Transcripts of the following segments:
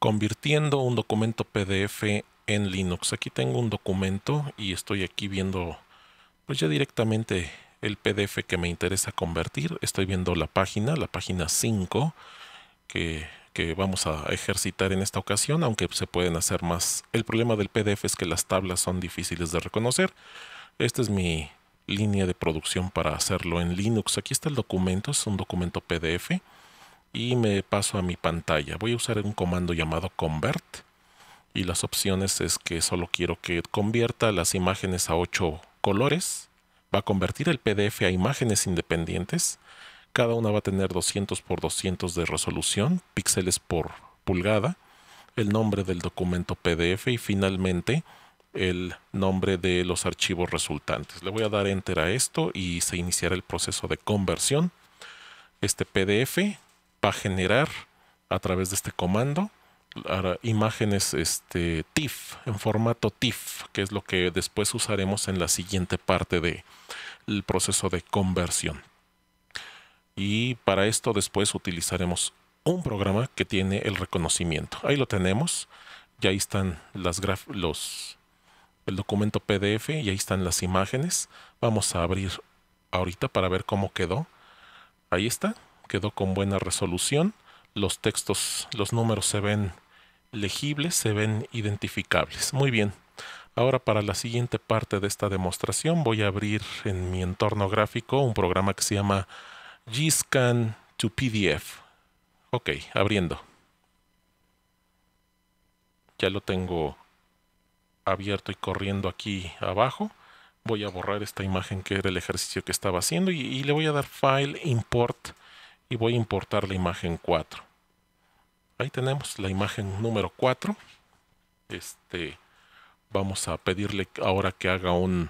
convirtiendo un documento PDF en Linux. Aquí tengo un documento y estoy aquí viendo pues ya directamente el PDF que me interesa convertir. Estoy viendo la página, la página 5 que, que vamos a ejercitar en esta ocasión, aunque se pueden hacer más. El problema del PDF es que las tablas son difíciles de reconocer. Esta es mi línea de producción para hacerlo en Linux. Aquí está el documento, es un documento PDF y me paso a mi pantalla. Voy a usar un comando llamado convert y las opciones es que solo quiero que convierta las imágenes a 8 colores. Va a convertir el PDF a imágenes independientes. Cada una va a tener 200 por 200 de resolución, píxeles por pulgada, el nombre del documento PDF y finalmente el nombre de los archivos resultantes. Le voy a dar enter a esto y se iniciará el proceso de conversión. Este PDF para generar a través de este comando imágenes este, TIFF, en formato TIFF, que es lo que después usaremos en la siguiente parte del proceso de conversión. Y para esto después utilizaremos un programa que tiene el reconocimiento. Ahí lo tenemos, ya ahí están las los, el documento PDF y ahí están las imágenes. Vamos a abrir ahorita para ver cómo quedó. Ahí está quedó con buena resolución, los textos, los números se ven legibles, se ven identificables. Muy bien. Ahora para la siguiente parte de esta demostración voy a abrir en mi entorno gráfico un programa que se llama GScan to PDF. Ok, abriendo. Ya lo tengo abierto y corriendo aquí abajo. Voy a borrar esta imagen que era el ejercicio que estaba haciendo y, y le voy a dar File Import y voy a importar la imagen 4. Ahí tenemos la imagen número 4. Este, vamos a pedirle ahora que haga un...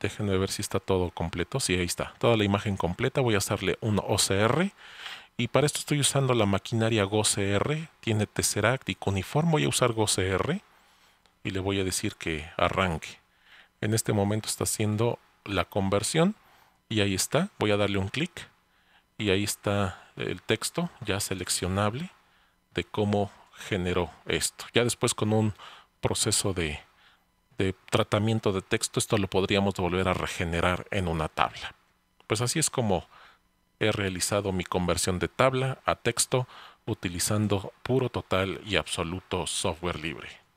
Déjenme ver si está todo completo. Sí, ahí está. Toda la imagen completa. Voy a hacerle un OCR. Y para esto estoy usando la maquinaria GoCR. Tiene Tesseract y Cuniform. Voy a usar GoCR. Y le voy a decir que arranque. En este momento está haciendo la conversión y ahí está. Voy a darle un clic y ahí está el texto ya seleccionable de cómo generó esto. Ya después con un proceso de, de tratamiento de texto, esto lo podríamos volver a regenerar en una tabla. Pues así es como he realizado mi conversión de tabla a texto utilizando puro, total y absoluto software libre.